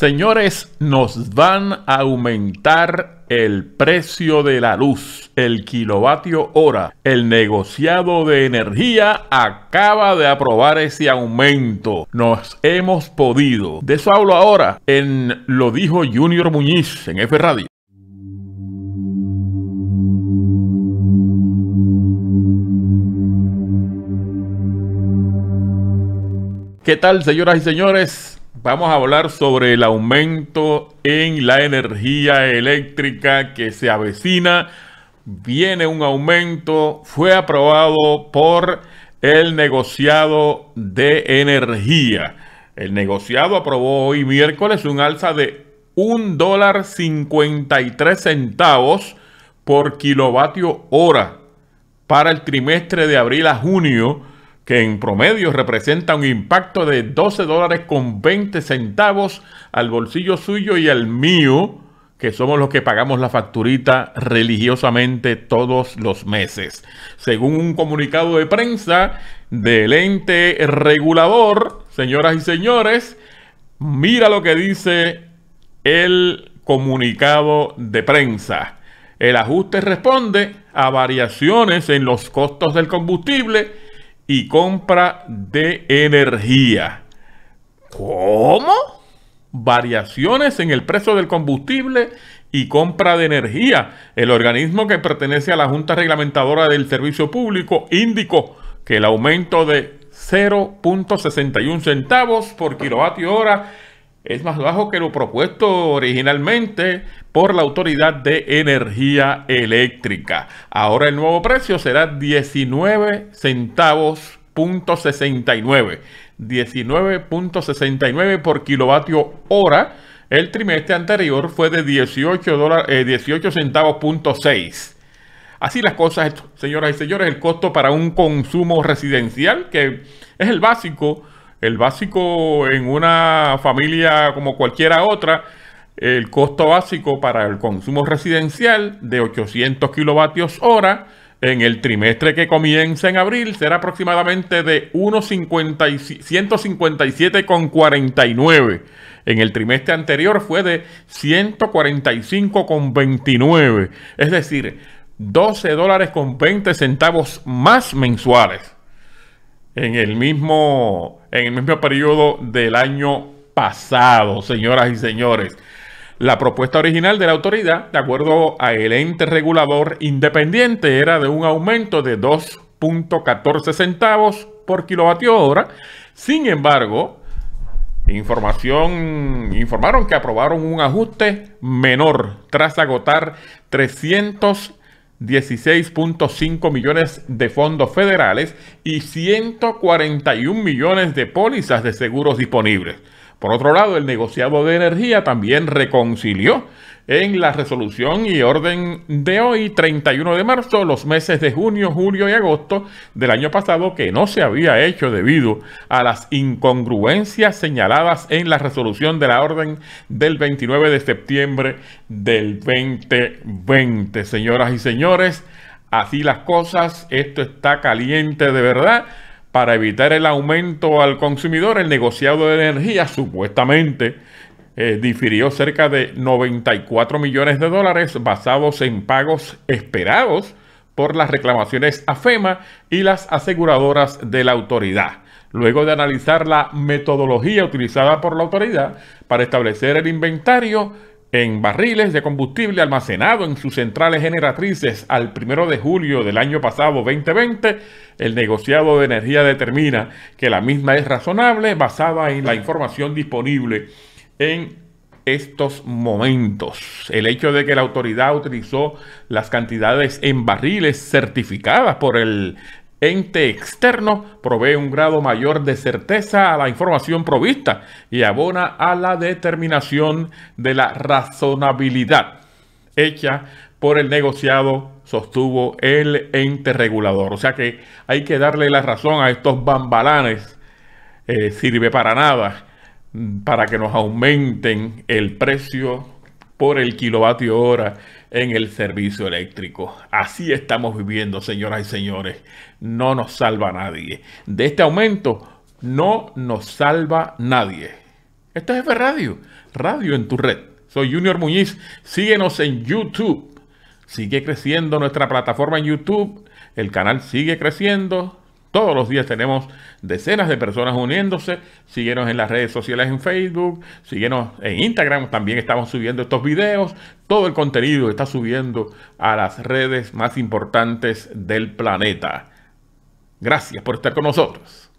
Señores, nos van a aumentar el precio de la luz, el kilovatio hora. El negociado de energía acaba de aprobar ese aumento. Nos hemos podido. De eso hablo ahora en Lo dijo Junior Muñiz en F Radio. ¿Qué tal, señoras y señores? Vamos a hablar sobre el aumento en la energía eléctrica que se avecina. Viene un aumento, fue aprobado por el negociado de energía. El negociado aprobó hoy miércoles un alza de $1.53 dólar 53 centavos por kilovatio hora para el trimestre de abril a junio que en promedio representa un impacto de 12 dólares con 20 centavos al bolsillo suyo y al mío, que somos los que pagamos la facturita religiosamente todos los meses. Según un comunicado de prensa del ente regulador, señoras y señores, mira lo que dice el comunicado de prensa. El ajuste responde a variaciones en los costos del combustible, y compra de energía. ¿Cómo? Variaciones en el precio del combustible y compra de energía. El organismo que pertenece a la Junta Reglamentadora del Servicio Público indicó que el aumento de 0.61 centavos por kilovatio hora es más bajo que lo propuesto originalmente por la Autoridad de Energía Eléctrica. Ahora el nuevo precio será 19 centavos punto 19.69 por kilovatio hora. El trimestre anterior fue de 18, dólares, eh, centavos punto 6. Así las cosas, señoras y señores, el costo para un consumo residencial, que es el básico, el básico en una familia como cualquiera otra, el costo básico para el consumo residencial de 800 kilovatios hora en el trimestre que comienza en abril será aproximadamente de 157,49. En el trimestre anterior fue de 145,29. Es decir, 12 dólares con 20 centavos más mensuales en el mismo, en el mismo periodo del año pasado, señoras y señores. La propuesta original de la autoridad, de acuerdo al ente regulador independiente, era de un aumento de 2.14 centavos por kilovatio hora. Sin embargo, información, informaron que aprobaron un ajuste menor tras agotar 300 16.5 millones de fondos federales y 141 millones de pólizas de seguros disponibles. Por otro lado, el negociado de energía también reconcilió en la resolución y orden de hoy, 31 de marzo, los meses de junio, julio y agosto del año pasado que no se había hecho debido a las incongruencias señaladas en la resolución de la orden del 29 de septiembre del 2020. Señoras y señores, así las cosas, esto está caliente de verdad para evitar el aumento al consumidor, el negociado de energía supuestamente eh, difirió cerca de 94 millones de dólares basados en pagos esperados por las reclamaciones a FEMA y las aseguradoras de la autoridad. Luego de analizar la metodología utilizada por la autoridad para establecer el inventario, en barriles de combustible almacenado en sus centrales generatrices al 1 de julio del año pasado 2020, el negociado de energía determina que la misma es razonable basada en la información disponible en estos momentos. El hecho de que la autoridad utilizó las cantidades en barriles certificadas por el ente externo provee un grado mayor de certeza a la información provista y abona a la determinación de la razonabilidad hecha por el negociado, sostuvo el ente regulador. O sea que hay que darle la razón a estos bambalanes. Eh, sirve para nada para que nos aumenten el precio por el kilovatio hora en el servicio eléctrico. Así estamos viviendo, señoras y señores. No nos salva nadie. De este aumento no nos salva nadie. Esto es F Radio, Radio en tu red. Soy Junior Muñiz. Síguenos en YouTube. Sigue creciendo nuestra plataforma en YouTube. El canal sigue creciendo todos los días tenemos decenas de personas uniéndose. Síguenos en las redes sociales en Facebook, síguenos en Instagram. También estamos subiendo estos videos. Todo el contenido está subiendo a las redes más importantes del planeta. Gracias por estar con nosotros.